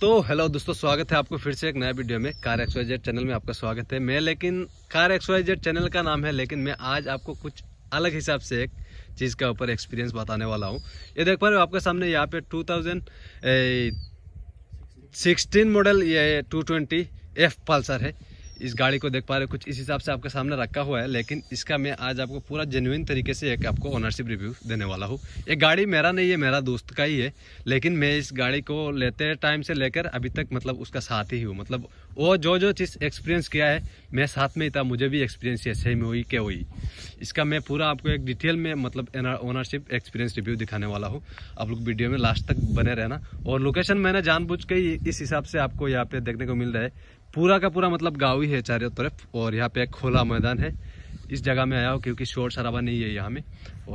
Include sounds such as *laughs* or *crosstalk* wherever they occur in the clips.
तो हेलो दोस्तों स्वागत है आपको फिर से एक नया वीडियो में कार एक्सवाइजेड चैनल में आपका स्वागत है मैं लेकिन कार एक्सवाइजेड चैनल का नाम है लेकिन मैं आज आपको कुछ अलग हिसाब से एक चीज़ का ऊपर एक्सपीरियंस बताने वाला हूँ ये देख पा रहे हो आपके सामने यहाँ पे टू थाउजेंड सिक्सटीन मॉडल ये टू ट्वेंटी एफ पल्सर है इस गाड़ी को देख पा रहे हो कुछ इस हिसाब से आपके सामने रखा हुआ है लेकिन इसका मैं आज आपको पूरा जेन्यून तरीके से एक आपको ओनरशिप रिव्यू देने वाला हूँ ये गाड़ी मेरा नहीं है मेरा दोस्त का ही है लेकिन मैं इस गाड़ी को लेते टाइम से लेकर अभी तक मतलब उसका साथ ही हूँ मतलब वो जो जो चीज़ एक्सपीरियंस किया है मैं साथ में ही था मुझे भी एक्सपीरियंस है में हुई क्या हुई इसका मैं पूरा आपको एक डिटेल में मतलब ओनरशिप एक्सपीरियंस रिव्यू दिखाने वाला हूँ आप लोग वीडियो में लास्ट तक बने रहना और लोकेशन मैंने जानबूझ के इस हिसाब से आपको यहाँ पे देखने को मिल रहा है पूरा का पूरा मतलब गाँव ही है चारों तरफ और यहाँ पे एक खुला मैदान है इस जगह में आया हूँ क्योंकि शोर शराबा नहीं है यहाँ में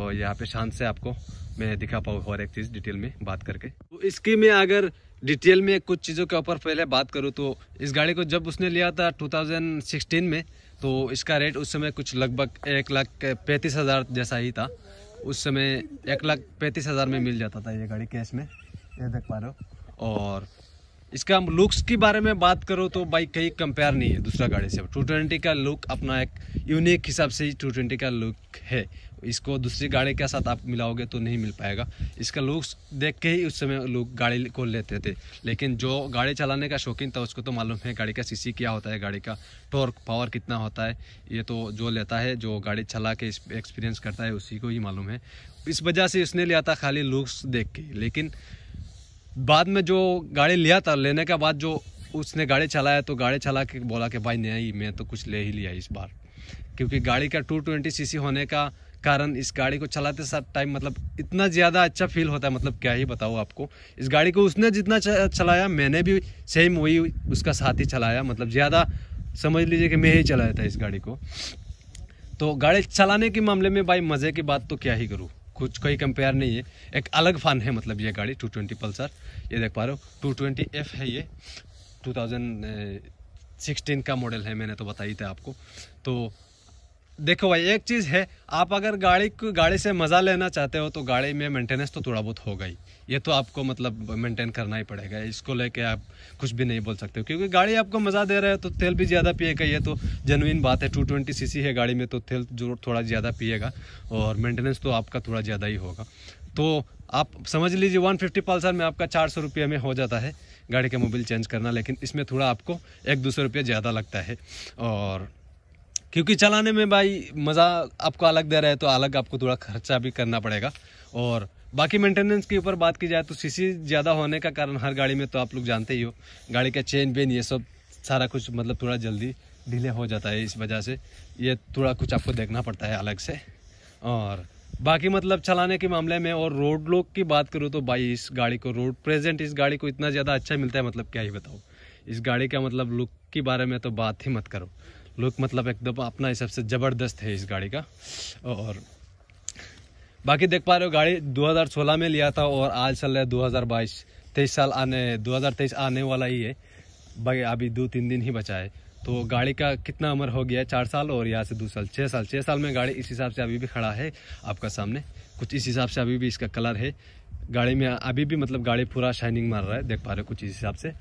और यहाँ पे शांत से आपको मैं दिखा पाऊँ और एक चीज़ डिटेल में बात करके तो इसकी मैं अगर डिटेल में कुछ चीज़ों के ऊपर पहले बात करूँ तो इस गाड़ी को जब उसने लिया था 2016 में तो इसका रेट उस समय कुछ लगभग एक लाख पैंतीस हज़ार जैसा ही था उस समय एक लाख पैंतीस हज़ार में मिल जाता था ये गाड़ी कैश में ये देख पा रहे हो और इसका हम लुक्स के बारे में बात करो तो बाइक कहीं कंपेयर नहीं है दूसरा गाड़ी से टू ट्वेंटी का लुक अपना एक यूनिक हिसाब से ही टू ट्वेंटी का लुक है इसको दूसरी गाड़ी के साथ आप मिलाओगे तो नहीं मिल पाएगा इसका लुक्स देख के ही उस समय लोग गाड़ी को लेते थे लेकिन जो गाड़ी चलाने का शौकीन था उसको तो मालूम है गाड़ी का सीसी क्या होता है गाड़ी का टॉर्क पावर कितना होता है ये तो जो लेता है जो गाड़ी चला के एक्सपीरियंस करता है उसी को ही मालूम है इस वजह से उसने लिया था खाली लुक्स देख के लेकिन बाद में जो गाड़ी लिया था लेने के बाद जो उसने गाड़ी चलाया तो गाड़ी चला के बोला कि भाई नहीं मैं तो कुछ ले ही लिया इस बार क्योंकि गाड़ी का 220 सीसी होने का कारण इस गाड़ी को चलाते साथ टाइम मतलब इतना ज़्यादा अच्छा फील होता है मतलब क्या ही बताऊँ आपको इस गाड़ी को उसने जितना चलाया मैंने भी सेम वही उसका साथ ही चलाया मतलब ज़्यादा समझ लीजिए कि मैं ही चलाया था इस गाड़ी को तो गाड़ी चलाने के मामले में भाई मज़े की बात तो क्या ही करूँ कुछ कोई कंपेयर नहीं है एक अलग फन है मतलब ये गाड़ी टू ट्वेंटी पल्सर ये देख पा रहे हो टू ट्वेंटी एफ है ये टू थाउजेंड सिक्सटीन का मॉडल है मैंने तो बताई थी आपको तो देखो भाई एक चीज़ है आप अगर गाड़ी को गाड़ी से मज़ा लेना चाहते हो तो गाड़ी में मेंटेनेंस तो थोड़ा बहुत होगा ही ये तो आपको मतलब मेंटेन करना ही पड़ेगा इसको लेके आप कुछ भी नहीं बोल सकते हो क्योंकि गाड़ी आपको मज़ा दे रहा है तो तेल भी ज़्यादा पिएगा ये तो जेनविन बात है टू ट्वेंटी सी है गाड़ी में तो तेल जरूर थोड़ा ज़्यादा पिएगा और मेंटेनेंस तो आपका थोड़ा ज़्यादा ही होगा तो आप समझ लीजिए वन फिफ्टी पल्सर में आपका चार सौ रुपये में हो जाता है गाड़ी का मोबिल चेंज करना लेकिन इसमें थोड़ा आपको एक दो सौ रुपये ज़्यादा लगता है और क्योंकि चलाने में भाई मज़ा आपको अलग दे रहा है तो अलग आपको थोड़ा खर्चा भी करना पड़ेगा और बाकी मेंटेनेंस के ऊपर बात की जाए तो सीसी ज़्यादा होने का कारण हर गाड़ी में तो आप लोग जानते ही हो गाड़ी का चेन बेन ये सब सारा कुछ मतलब थोड़ा जल्दी डिले हो जाता है इस वजह से ये थोड़ा कुछ आपको देखना पड़ता है अलग से और बाकी मतलब चलाने के मामले में और रोड लोग की बात करूँ तो भाई इस गाड़ी को रोड प्रेजेंट इस गाड़ी को इतना ज़्यादा अच्छा मिलता है मतलब क्या ही बताओ इस गाड़ी का मतलब लुक के बारे में तो बात ही मत करो लुक मतलब एकदम अपना हिसाब से ज़बरदस्त है इस गाड़ी का और बाकी देख पा रहे हो गाड़ी 2016 में लिया था और आज चल रहा है 2022 तेईस साल आने 2023 आने वाला ही है बाकी अभी दो तीन दिन ही बचा है तो गाड़ी का कितना उम्र हो गया है चार साल और यहाँ से दो साल छः साल छः साल में गाड़ी इस हिसाब से अभी भी खड़ा है आपका सामने कुछ इस हिसाब से अभी भी इसका कलर है गाड़ी में अभी भी मतलब गाड़ी पूरा शाइनिंग मार रहा है देख पा रहे हो कुछ इस हिसाब से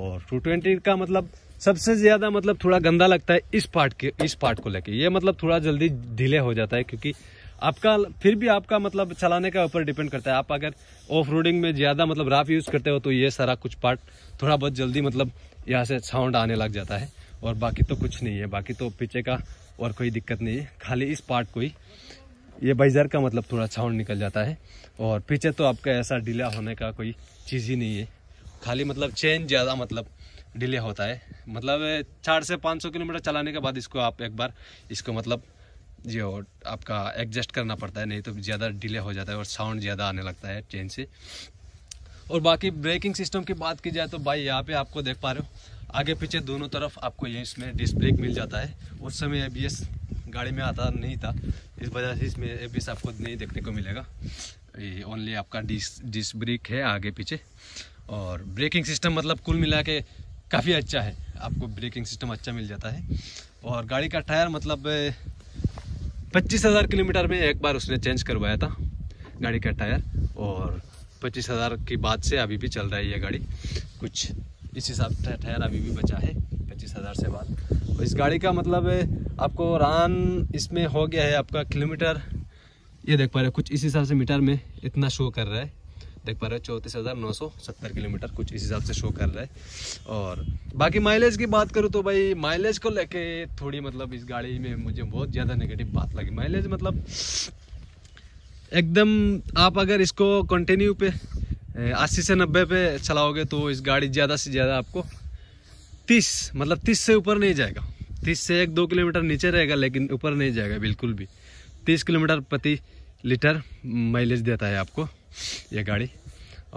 और टू ट्वेंटी का मतलब सबसे ज्यादा मतलब थोड़ा गंदा लगता है इस पार्ट के इस पार्ट को लेके ये मतलब थोड़ा जल्दी ढीले हो जाता है क्योंकि आपका फिर भी आपका मतलब चलाने का ऊपर डिपेंड करता है आप अगर ऑफ रोडिंग में ज़्यादा मतलब राफ यूज़ करते हो तो ये सारा कुछ पार्ट थोड़ा बहुत जल्दी मतलब यहाँ से साउंड आने लग जाता है और बाकी तो कुछ नहीं है बाकी तो पीछे का और कोई दिक्कत नहीं है खाली इस पार्ट को ही ये बाइजर का मतलब थोड़ा साउंड निकल जाता है और पीछे तो आपका ऐसा डिले होने का कोई चीज़ ही नहीं है खाली मतलब चेन ज़्यादा मतलब डिले होता है मतलब चार से पाँच सौ किलोमीटर चलाने के बाद इसको आप एक बार इसको मतलब जो आपका एडजस्ट करना पड़ता है नहीं तो ज़्यादा डिले हो जाता है और साउंड ज़्यादा आने लगता है चेन से और बाकी ब्रेकिंग सिस्टम की बात की जाए तो भाई यहाँ पे आपको देख पा रहे हो आगे पीछे दोनों तरफ आपको ये इसमें डिस्क ब्रेक मिल जाता है उस समय ए गाड़ी में आता नहीं था इस वजह से इसमें ए आपको नहीं देखने को मिलेगा ये ओनली आपका डिस्क डिस्क ब्रेक है आगे पीछे और ब्रेकिंग सिस्टम मतलब कुल मिला के काफ़ी अच्छा है आपको ब्रेकिंग सिस्टम अच्छा मिल जाता है और गाड़ी का टायर मतलब पच्चीस हज़ार किलोमीटर में एक बार उसने चेंज करवाया था गाड़ी का टायर और पच्चीस हज़ार की बात से अभी भी चल रहा है गाड़ी कुछ इस हिसाब से टायर अभी भी बचा है पच्चीस हज़ार से बाद और इस गाड़ी का मतलब आपको रान इसमें हो गया है आपका किलोमीटर ये देख पा रहे कुछ इस हिसाब से मीटर में इतना शो कर रहा है देख पा रहे हो चौंतीस हज़ार नौ सौ सत्तर किलोमीटर कुछ इस हिसाब से शो कर रहा है और बाकी माइलेज की बात करूँ तो भाई माइलेज को लेके थोड़ी मतलब इस गाड़ी में मुझे बहुत ज़्यादा नेगेटिव बात लगी माइलेज मतलब एकदम आप अगर इसको कंटिन्यू पे अस्सी से नब्बे पे चलाओगे तो इस गाड़ी ज़्यादा से ज़्यादा आपको तीस मतलब तीस से ऊपर नहीं जाएगा तीस से एक दो किलोमीटर नीचे रहेगा लेकिन ऊपर नहीं जाएगा बिल्कुल भी तीस किलोमीटर प्रति लीटर माइलेज देता है आपको ये गाड़ी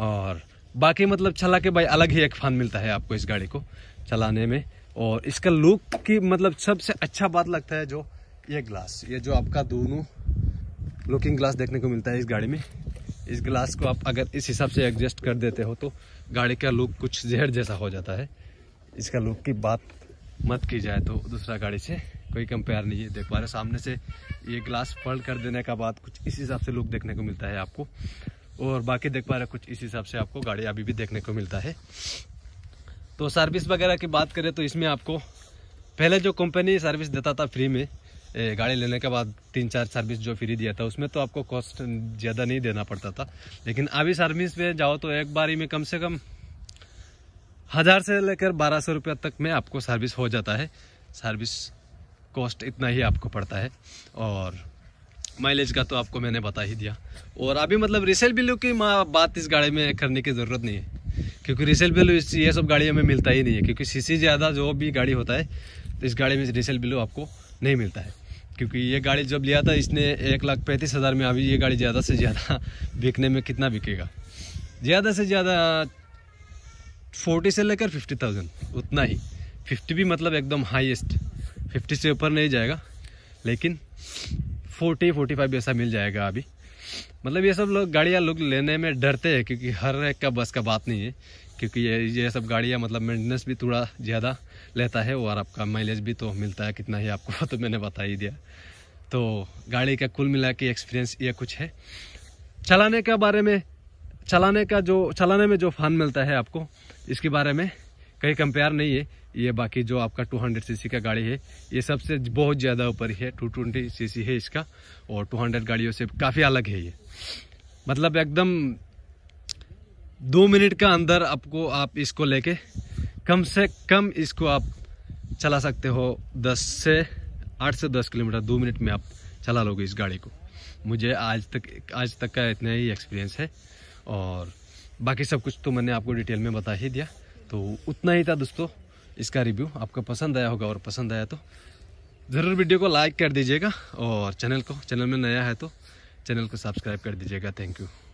और बाकी मतलब चला के भाई अलग ही एक फान मिलता है आपको इस गाड़ी को चलाने में और इसका लुक की मतलब सबसे अच्छा बात लगता है जो ये ग्लास ये जो आपका दोनों लुकिंग ग्लास देखने को मिलता है इस गाड़ी में इस ग्लास को आप अगर इस हिसाब से एडजस्ट कर देते हो तो गाड़ी का लुक कुछ जहर जैसा हो जाता है इसका लुक की बात मत की जाए तो दूसरा गाड़ी से कोई कंपेयर नहीं है देख पा रहे सामने से ये ग्लास फल्ड कर देने का बाद कुछ इस हिसाब से लुक देखने को मिलता है आपको और बाकी देख पा रहे कुछ इस हिसाब से आपको गाड़ी अभी भी देखने को मिलता है तो सर्विस वगैरह की बात करें तो इसमें आपको पहले जो कंपनी सर्विस देता था फ्री में गाड़ी लेने के बाद तीन चार सर्विस जो फ्री दिया था उसमें तो आपको कॉस्ट ज़्यादा नहीं देना पड़ता था लेकिन अभी सर्विस में जाओ तो एक बारी में कम से कम हज़ार से लेकर बारह सौ रुपये तक में आपको सर्विस हो जाता है सर्विस कॉस्ट इतना ही आपको पड़ता है और माइलेज का तो आपको मैंने बता ही दिया और अभी मतलब रिसेल वैल्यू की बात इस गाड़ी में करने की ज़रूरत नहीं है क्योंकि रिसेल वैल्यू इस ये सब गाड़ियों में मिलता ही नहीं है क्योंकि सीसी ज़्यादा जो भी गाड़ी होता है तो इस गाड़ी में रिसेल वैल्यू आपको नहीं मिलता है क्योंकि ये गाड़ी जब लिया था इसने एक लाख पैंतीस हज़ार में अभी ये गाड़ी ज़्यादा से ज़्यादा *laughs* बिकने में कितना बिकेगा ज़्यादा से ज़्यादा फोर्टी से लेकर फिफ्टी थाउजेंड उतना ही फिफ्टी भी मतलब एकदम हाइएस्ट फिफ्टी से ऊपर नहीं जाएगा लेकिन फोर्टी फोर्टी फाइव ऐसा मिल जाएगा अभी मतलब ये सब लोग गाड़ियाँ लोग लेने में डरते हैं क्योंकि हर एक का बस का बात नहीं है क्योंकि ये ये सब गाड़ियाँ मतलब मेंटेनेंस भी थोड़ा ज़्यादा लेता है और आपका माइलेज भी तो मिलता है कितना ही आपको *laughs* तो मैंने बता ही दिया तो गाड़ी का कुल मिला के एक्सपीरियंस ये कुछ है चलाने के बारे में चलाने का जो चलाने में जो फन मिलता है आपको इसके बारे में कहीं कंपेयर नहीं है ये बाकी जो आपका 200 सीसी का गाड़ी है ये सबसे बहुत ज़्यादा ऊपर है 220 सीसी है इसका और 200 गाड़ियों से काफ़ी अलग है ये मतलब एकदम दो मिनट का अंदर आपको आप इसको लेके कम से कम इसको आप चला सकते हो दस से आठ से दस किलोमीटर दो मिनट में आप चला लोगे इस गाड़ी को मुझे आज तक आज तक का इतना ही एक्सपीरियंस है और बाकी सब कुछ तो मैंने आपको डिटेल में बता ही दिया तो उतना ही था दोस्तों इसका रिव्यू आपको पसंद आया होगा और पसंद आया तो ज़रूर वीडियो को लाइक कर दीजिएगा और चैनल को चैनल में नया है तो चैनल को सब्सक्राइब कर दीजिएगा थैंक यू